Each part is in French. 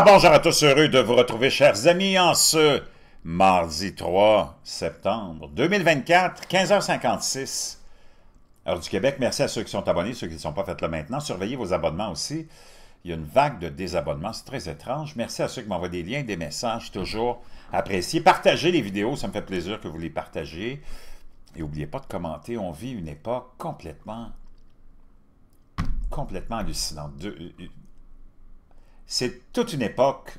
Ah bonjour à tous, heureux de vous retrouver, chers amis, en ce mardi 3 septembre 2024, 15h56, heure du Québec. Merci à ceux qui sont abonnés, ceux qui ne sont pas faits là maintenant. Surveillez vos abonnements aussi. Il y a une vague de désabonnements, c'est très étrange. Merci à ceux qui m'envoient des liens, des messages, toujours appréciés. Partagez les vidéos, ça me fait plaisir que vous les partagiez. Et n'oubliez pas de commenter, on vit une époque complètement, complètement hallucinante. C'est toute une époque,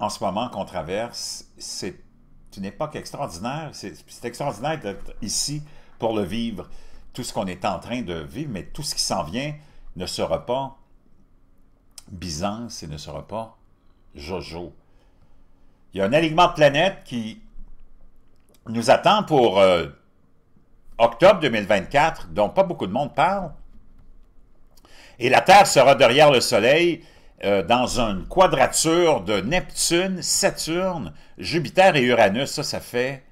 en ce moment, qu'on traverse. C'est une époque extraordinaire. C'est extraordinaire d'être ici pour le vivre. Tout ce qu'on est en train de vivre, mais tout ce qui s'en vient ne sera pas Byzance et ne sera pas Jojo. Il y a un alignement de planètes qui nous attend pour euh, octobre 2024, dont pas beaucoup de monde parle. Et la Terre sera derrière le Soleil euh, dans une quadrature de Neptune, Saturne, Jupiter et Uranus. Ça, ça fait...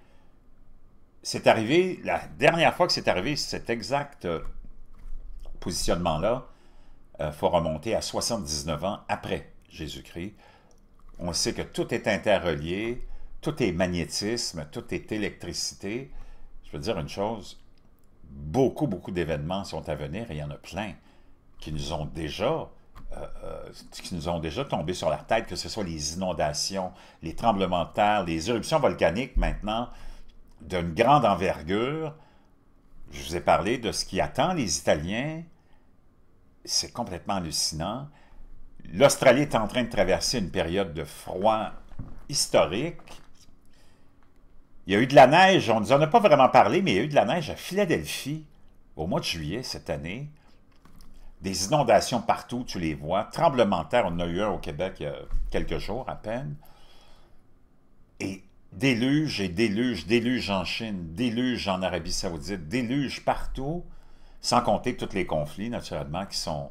C'est arrivé, la dernière fois que c'est arrivé, cet exact euh, positionnement-là, il euh, faut remonter à 79 ans après Jésus-Christ. On sait que tout est interrelié, tout est magnétisme, tout est électricité. Je veux dire une chose, beaucoup, beaucoup d'événements sont à venir et il y en a plein qui nous ont déjà euh, euh, qui nous ont déjà tombé sur la tête, que ce soit les inondations, les tremblements de terre, les éruptions volcaniques maintenant d'une grande envergure. Je vous ai parlé de ce qui attend les Italiens. C'est complètement hallucinant. L'Australie est en train de traverser une période de froid historique. Il y a eu de la neige, on ne nous en a pas vraiment parlé, mais il y a eu de la neige à Philadelphie au mois de juillet cette année des inondations partout, tu les vois. Tremblement de terre, on en a eu un au Québec il y a quelques jours à peine. Et déluge et déluge, déluge en Chine, déluge en Arabie Saoudite, déluge partout, sans compter tous les conflits, naturellement, qui sont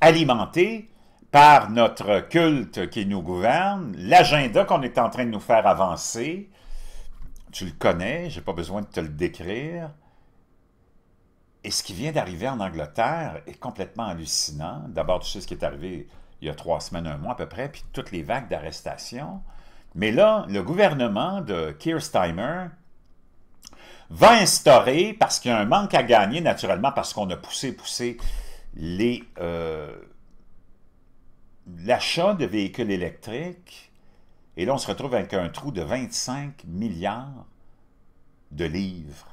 alimentés par notre culte qui nous gouverne, l'agenda qu'on est en train de nous faire avancer. Tu le connais, je n'ai pas besoin de te le décrire. Et ce qui vient d'arriver en Angleterre est complètement hallucinant. D'abord, tu sais ce qui est arrivé il y a trois semaines, un mois à peu près, puis toutes les vagues d'arrestations. Mais là, le gouvernement de Keir Starmer va instaurer, parce qu'il y a un manque à gagner naturellement, parce qu'on a poussé, poussé euh, l'achat de véhicules électriques, et là on se retrouve avec un trou de 25 milliards de livres.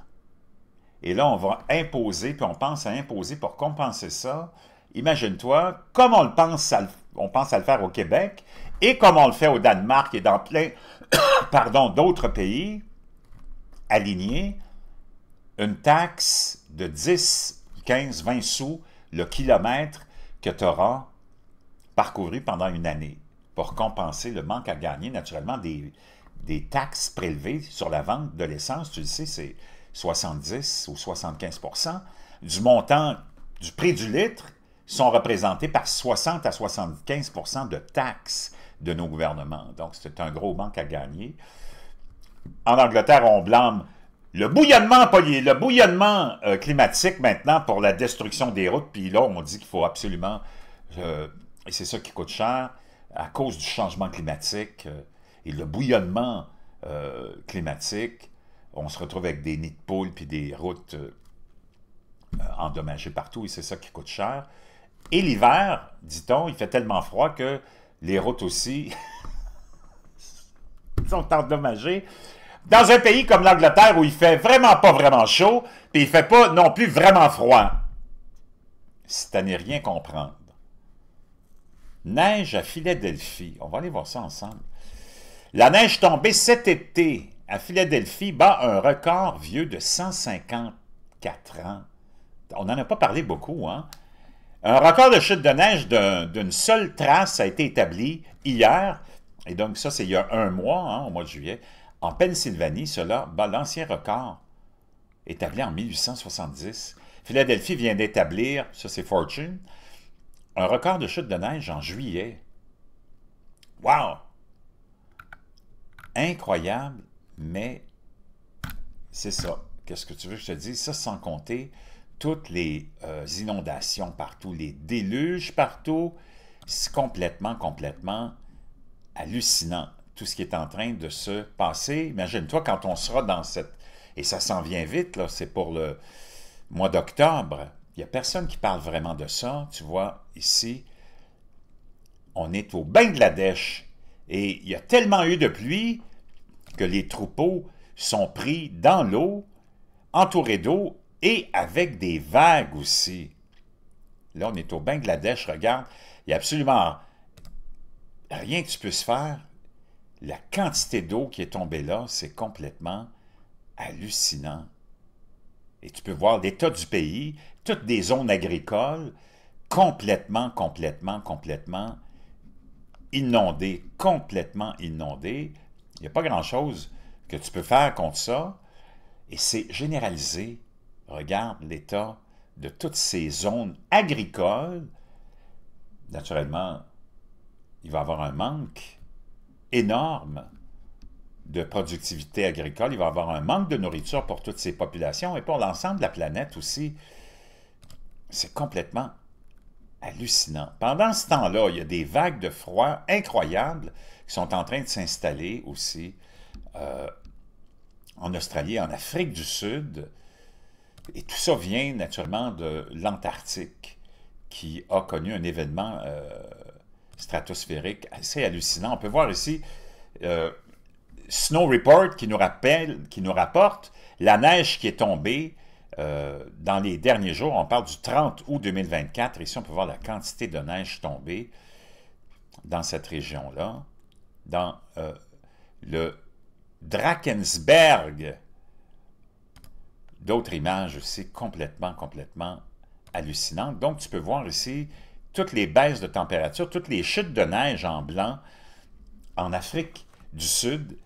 Et là, on va imposer, puis on pense à imposer pour compenser ça. Imagine-toi, comme on le pense à le, on pense à le faire au Québec, et comme on le fait au Danemark et dans plein pardon, d'autres pays aligner une taxe de 10, 15, 20 sous le kilomètre que tu auras parcouru pendant une année pour compenser le manque à gagner naturellement des, des taxes prélevées sur la vente de l'essence. Tu le sais, c'est 70 ou 75 du montant du prix du litre sont représentés par 60 à 75 de taxes de nos gouvernements. Donc, c'est un gros manque à gagner. En Angleterre, on blâme le bouillonnement, le bouillonnement euh, climatique maintenant pour la destruction des routes. Puis là, on dit qu'il faut absolument... Euh, et c'est ça qui coûte cher, à cause du changement climatique euh, et le bouillonnement climatique on se retrouve avec des nids de poules puis des routes euh, euh, endommagées partout, et c'est ça qui coûte cher. Et l'hiver, dit-on, il fait tellement froid que les routes aussi sont endommagées. Dans un pays comme l'Angleterre où il fait vraiment pas vraiment chaud, puis il fait pas non plus vraiment froid, c'est à n'y rien comprendre. Neige à Philadelphie. On va aller voir ça ensemble. La neige tombée cet été à Philadelphie bat un record vieux de 154 ans. On n'en a pas parlé beaucoup, hein? Un record de chute de neige d'une seule trace a été établi hier, et donc ça, c'est il y a un mois, hein, au mois de juillet, en Pennsylvanie. Cela bat l'ancien record établi en 1870. Philadelphie vient d'établir, ça c'est Fortune, un record de chute de neige en juillet. Wow! Incroyable mais c'est ça. Qu'est-ce que tu veux que je te dise? Ça, sans compter toutes les euh, inondations partout, les déluges partout. C'est complètement, complètement hallucinant tout ce qui est en train de se passer. Imagine-toi quand on sera dans cette... Et ça s'en vient vite, c'est pour le mois d'octobre. Il n'y a personne qui parle vraiment de ça. Tu vois, ici, on est au Bangladesh et il y a tellement eu de pluie que les troupeaux sont pris dans l'eau, entourés d'eau et avec des vagues aussi. Là, on est au Bangladesh, regarde, il n'y a absolument rien que tu puisses faire. La quantité d'eau qui est tombée là, c'est complètement hallucinant. Et tu peux voir des tas du pays, toutes des zones agricoles, complètement, complètement, complètement inondées, complètement inondées. Il n'y a pas grand-chose que tu peux faire contre ça. Et c'est généralisé. Regarde l'état de toutes ces zones agricoles. Naturellement, il va y avoir un manque énorme de productivité agricole. Il va y avoir un manque de nourriture pour toutes ces populations et pour l'ensemble de la planète aussi. C'est complètement hallucinant. Pendant ce temps-là, il y a des vagues de froid incroyables qui sont en train de s'installer aussi euh, en Australie, en Afrique du Sud. Et tout ça vient naturellement de l'Antarctique, qui a connu un événement euh, stratosphérique assez hallucinant. On peut voir ici euh, Snow Report qui nous, rappelle, qui nous rapporte la neige qui est tombée dans les derniers jours. On parle du 30 août 2024. Ici, on peut voir la quantité de neige tombée dans cette région-là dans euh, le Drakensberg. D'autres images aussi complètement, complètement hallucinantes. Donc, tu peux voir ici toutes les baisses de température, toutes les chutes de neige en blanc en Afrique du Sud.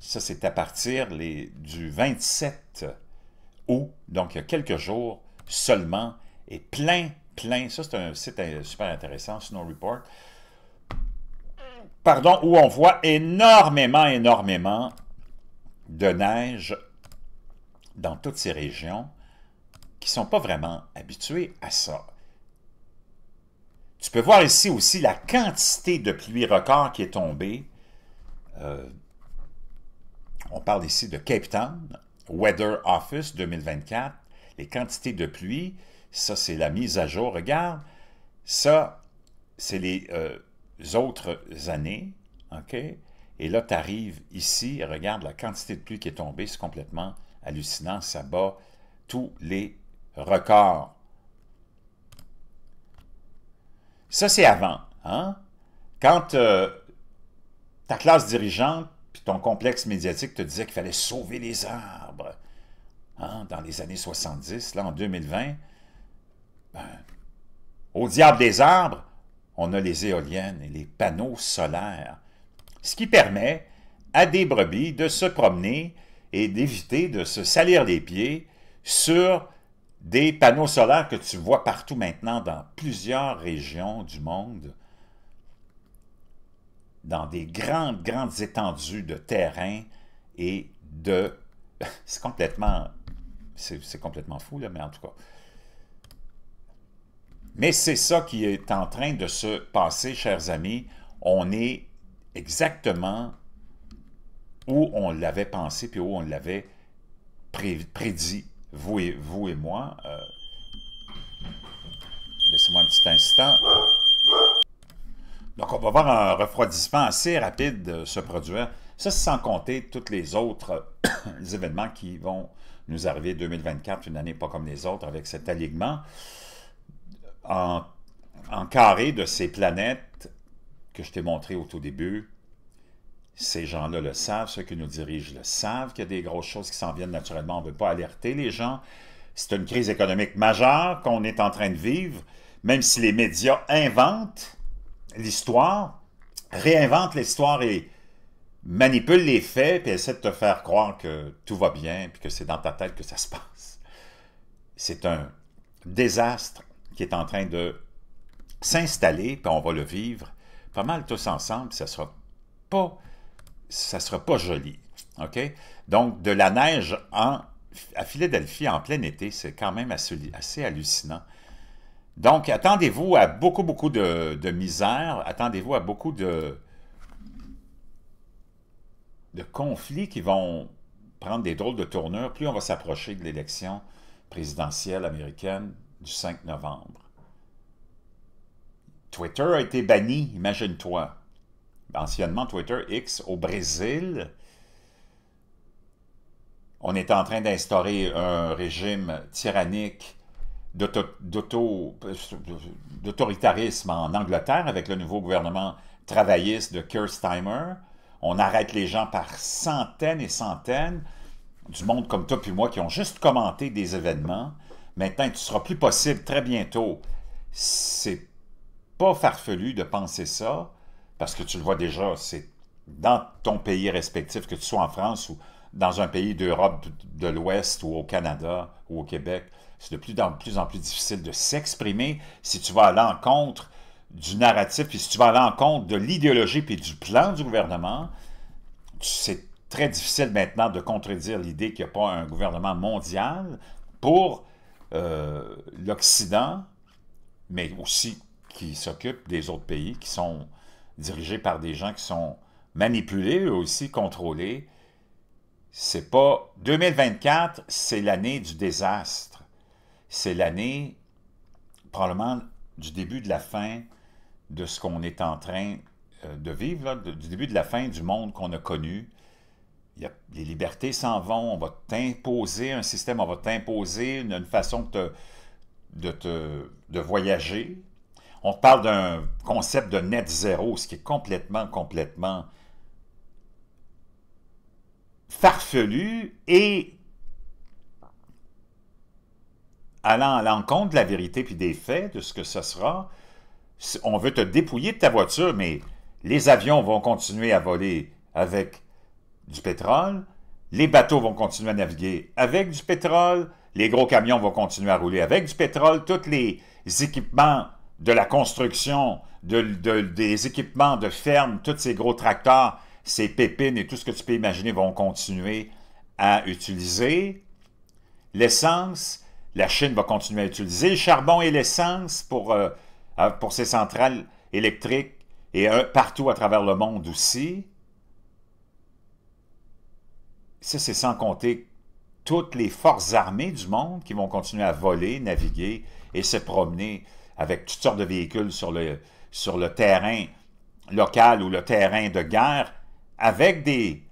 Ça, c'est à partir du 27 août, donc il y a quelques jours seulement, et plein, plein. Ça, c'est un site euh, super intéressant, Snow Report pardon, où on voit énormément, énormément de neige dans toutes ces régions qui ne sont pas vraiment habituées à ça. Tu peux voir ici aussi la quantité de pluie record qui est tombée. Euh, on parle ici de Cape Town, Weather Office 2024. Les quantités de pluie, ça c'est la mise à jour. Regarde, ça c'est les... Euh, autres années, OK? Et là, tu arrives ici, regarde la quantité de pluie qui est tombée, c'est complètement hallucinant, ça bat tous les records. Ça, c'est avant. Hein? Quand euh, ta classe dirigeante puis ton complexe médiatique te disait qu'il fallait sauver les arbres hein, dans les années 70, là, en 2020, ben, au diable des arbres, on a les éoliennes et les panneaux solaires, ce qui permet à des brebis de se promener et d'éviter de se salir les pieds sur des panneaux solaires que tu vois partout maintenant dans plusieurs régions du monde, dans des grandes, grandes étendues de terrain et de... C'est complètement... C'est complètement fou, là, mais en tout cas... Mais c'est ça qui est en train de se passer, chers amis. On est exactement où on l'avait pensé, puis où on l'avait prédit, vous et, vous et moi. Euh, laissez-moi un petit instant. Donc, on va voir un refroidissement assez rapide se produire. Ça, sans compter tous les autres événements qui vont nous arriver 2024, une année pas comme les autres, avec cet alignement en, carré de ces planètes que je t'ai montré au tout début, ces gens-là le savent, ceux qui nous dirigent le savent, qu'il y a des grosses choses qui s'en viennent naturellement. On ne veut pas alerter les gens. C'est une crise économique majeure qu'on est en train de vivre, même si les médias inventent l'histoire, réinventent l'histoire et manipulent les faits, puis essaient de te faire croire que tout va bien, puis que c'est dans ta tête que ça se passe. C'est un désastre qui est en train de s'installer, puis on va le vivre pas mal tous ensemble, ça sera pas, ça sera pas joli. OK? Donc, de la neige en, à Philadelphie en plein été, c'est quand même assez, hallucinant. Donc, attendez-vous à beaucoup, beaucoup de, misère, attendez-vous à beaucoup de, de conflits qui vont prendre des drôles de tournures. Plus on va s'approcher de l'élection présidentielle américaine, du 5 novembre. Twitter a été banni, imagine-toi. Anciennement Twitter X au Brésil. On est en train d'instaurer un régime tyrannique d'autoritarisme en Angleterre avec le nouveau gouvernement travailliste de Kirsteimer. On arrête les gens par centaines et centaines, du monde comme toi puis moi, qui ont juste commenté des événements. Maintenant, tu ne seras plus possible très bientôt. C'est pas farfelu de penser ça, parce que tu le vois déjà, c'est dans ton pays respectif, que tu sois en France ou dans un pays d'Europe de l'Ouest ou au Canada ou au Québec, c'est de plus en plus, difficile de s'exprimer si tu vas à l'encontre du narratif, puis si tu vas à l'encontre de l'idéologie, puis du plan du gouvernement. C'est très difficile maintenant de contredire l'idée qu'il n'y a pas un gouvernement mondial pour euh, l'Occident, mais aussi qui s'occupe des autres pays qui sont dirigés par des gens qui sont manipulés, eux aussi contrôlés. C'est pas 2024, c'est l'année du désastre. C'est l'année probablement du début de la fin de ce qu'on est en train euh, de vivre, du début de la fin du monde qu'on a connu, les libertés s'en vont, on va t'imposer un système, on va t'imposer une, façon de, te, de voyager. On parle d'un concept de net zéro, ce qui est complètement, complètement farfelu et allant à l'encontre de la vérité puis des faits, de ce que ce sera. On veut te dépouiller de ta voiture, mais les avions vont continuer à voler avec du pétrole, les bateaux vont continuer à naviguer avec du pétrole, les gros camions vont continuer à rouler avec du pétrole, tous les équipements de la construction, des équipements de ferme, tous ces gros tracteurs, ces pépines et tout ce que tu peux imaginer vont continuer à utiliser. L'essence, la Chine va continuer à utiliser le charbon et l'essence pour, euh, pour ses centrales électriques et euh, partout à travers le monde aussi ça, c'est sans compter toutes les forces armées du monde qui vont continuer à voler, naviguer et se promener avec toutes sortes de véhicules sur le, terrain local ou le terrain de guerre, avec des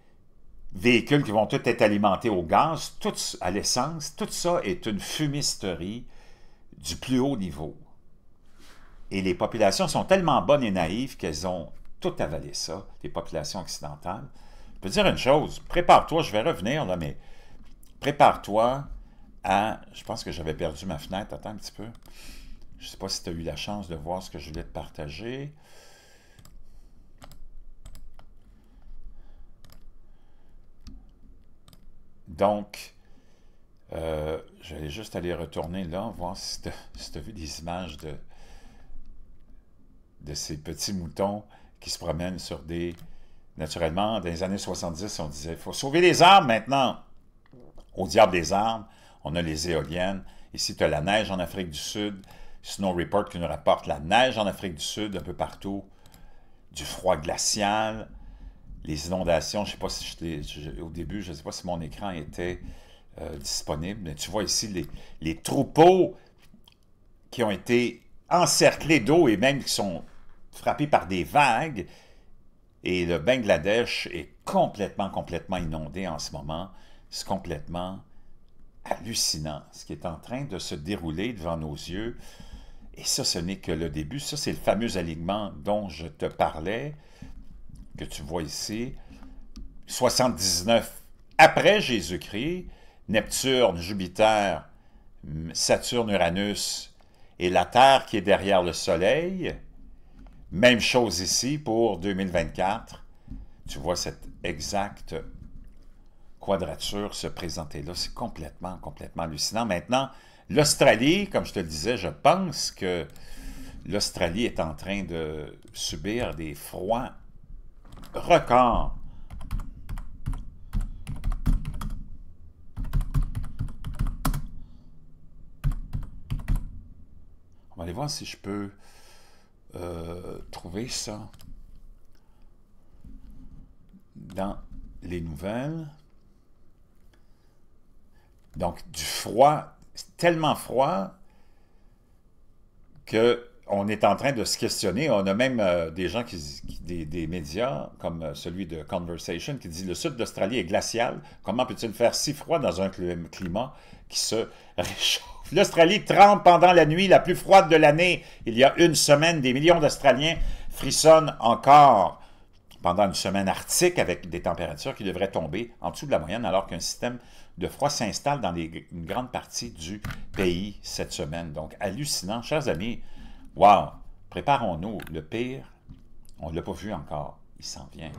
véhicules qui vont tous être alimentés au gaz, tout à l'essence, tout ça est une fumisterie du plus haut niveau. Et les populations sont tellement bonnes et naïves qu'elles ont tout avalé ça, les populations occidentales, je peux dire une chose, prépare-toi, je vais revenir là, mais prépare-toi à... Je pense que j'avais perdu ma fenêtre, attends un petit peu. Je ne sais pas si tu as eu la chance de voir ce que je voulais te partager. Donc, euh, je vais juste aller retourner là, voir si tu as, vu des images de, de ces petits moutons qui se promènent sur des naturellement, dans les années 70, on disait, il faut sauver les arbres maintenant. Au diable des arbres, on a les éoliennes. Ici, tu as la neige en Afrique du Sud. Snow Report qui nous rapporte la neige en Afrique du Sud, un peu partout. Du froid glacial, les inondations. Je sais pas si au début, je ne sais pas si mon écran était euh, disponible, mais tu vois ici les troupeaux qui ont été encerclés d'eau et même qui sont frappés par des vagues. Et le Bangladesh est complètement, complètement inondé en ce moment. C'est complètement hallucinant ce qui est en train de se dérouler devant nos yeux. Et ça, ce n'est que le début. Ça, c'est le fameux alignement dont je te parlais, que tu vois ici. 79 après Jésus-Christ, Neptune, Jupiter, Saturne, Uranus et la Terre qui est derrière le Soleil, même chose ici pour 2024. Tu vois cette exacte quadrature se présenter là. C'est complètement, complètement hallucinant. Maintenant, l'Australie, comme je te le disais, je pense que l'Australie est en train de subir des froids records. On va aller voir si je peux... Euh, trouver ça dans les nouvelles. Donc, du froid, tellement froid que on est en train de se questionner. On a même euh, des gens, qui, des, des, médias comme euh, celui de Conversation, qui dit « Le sud d'Australie est glacial. Comment peut-il faire si froid dans un climat qui se réchauffe? » L'Australie trempe pendant la nuit la plus froide de l'année. Il y a une semaine, des millions d'Australiens frissonnent encore pendant une semaine arctique avec des températures qui devraient tomber en dessous de la moyenne alors qu'un système de froid s'installe dans une grande partie du pays cette semaine. Donc, hallucinant. Chers amis, wow! Préparons-nous. Le pire, on ne l'a pas vu encore. Il s'en vient.